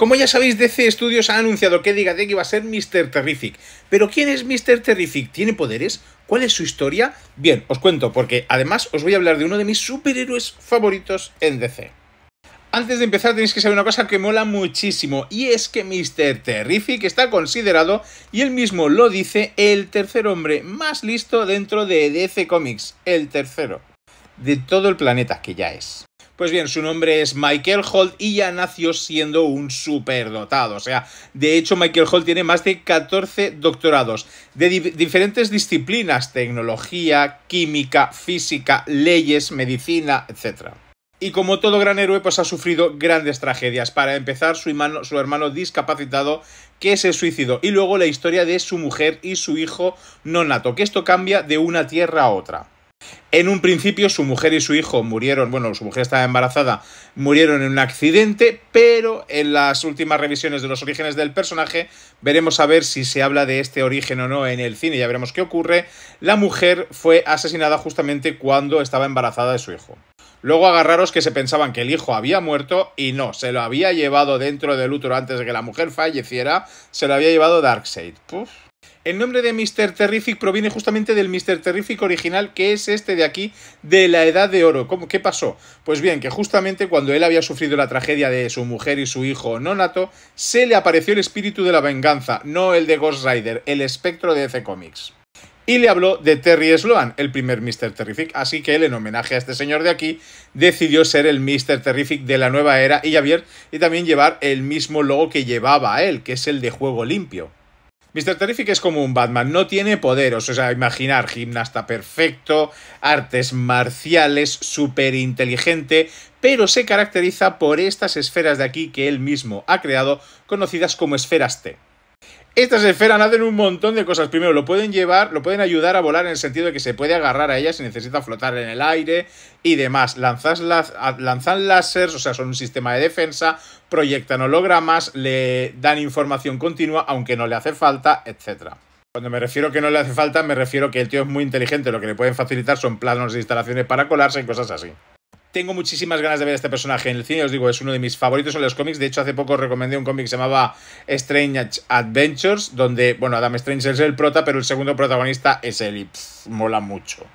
Como ya sabéis, DC Studios ha anunciado que diga que va a ser Mr. Terrific. Pero ¿quién es Mr. Terrific? ¿Tiene poderes? ¿Cuál es su historia? Bien, os cuento, porque además os voy a hablar de uno de mis superhéroes favoritos en DC. Antes de empezar tenéis que saber una cosa que mola muchísimo y es que Mr. Terrific está considerado, y él mismo lo dice, el tercer hombre más listo dentro de DC Comics, el tercero de todo el planeta que ya es. Pues bien, su nombre es Michael Holt y ya nació siendo un superdotado. O sea, de hecho Michael Holt tiene más de 14 doctorados de diferentes disciplinas, tecnología, química, física, leyes, medicina, etc. Y como todo gran héroe, pues ha sufrido grandes tragedias. Para empezar, su hermano, su hermano discapacitado que se suicidó. Y luego la historia de su mujer y su hijo no nato, que esto cambia de una tierra a otra. En un principio su mujer y su hijo murieron, bueno, su mujer estaba embarazada, murieron en un accidente, pero en las últimas revisiones de los orígenes del personaje veremos a ver si se habla de este origen o no en el cine, ya veremos qué ocurre. La mujer fue asesinada justamente cuando estaba embarazada de su hijo. Luego agarraros que se pensaban que el hijo había muerto y no, se lo había llevado dentro del útero antes de que la mujer falleciera, se lo había llevado Darkseid. El nombre de Mr. Terrific proviene justamente del Mr. Terrific original, que es este de aquí, de la Edad de Oro. ¿Cómo, ¿Qué pasó? Pues bien, que justamente cuando él había sufrido la tragedia de su mujer y su hijo Nonato, se le apareció el espíritu de la venganza, no el de Ghost Rider, el espectro de DC Comics. Y le habló de Terry Sloan, el primer Mr. Terrific, así que él, en homenaje a este señor de aquí, decidió ser el Mr. Terrific de la nueva era y Javier, y también llevar el mismo logo que llevaba él, que es el de juego limpio. Mr. Terrific es como un Batman, no tiene poderes, o sea, imaginar gimnasta perfecto, artes marciales, súper inteligente, pero se caracteriza por estas esferas de aquí que él mismo ha creado, conocidas como esferas T. Estas esferas hacen un montón de cosas. Primero, lo pueden llevar, lo pueden ayudar a volar en el sentido de que se puede agarrar a ellas si necesita flotar en el aire y demás. lanzan láseres, o sea, son un sistema de defensa, proyectan hologramas, le dan información continua, aunque no le hace falta, etcétera. Cuando me refiero que no le hace falta, me refiero que el tío es muy inteligente, lo que le pueden facilitar son planos de instalaciones para colarse y cosas así. Tengo muchísimas ganas de ver a este personaje en el cine, os digo, es uno de mis favoritos en los cómics. De hecho, hace poco recomendé un cómic que se llamaba Strange Adventures, donde, bueno, Adam Strange es el prota, pero el segundo protagonista es él y mola mucho.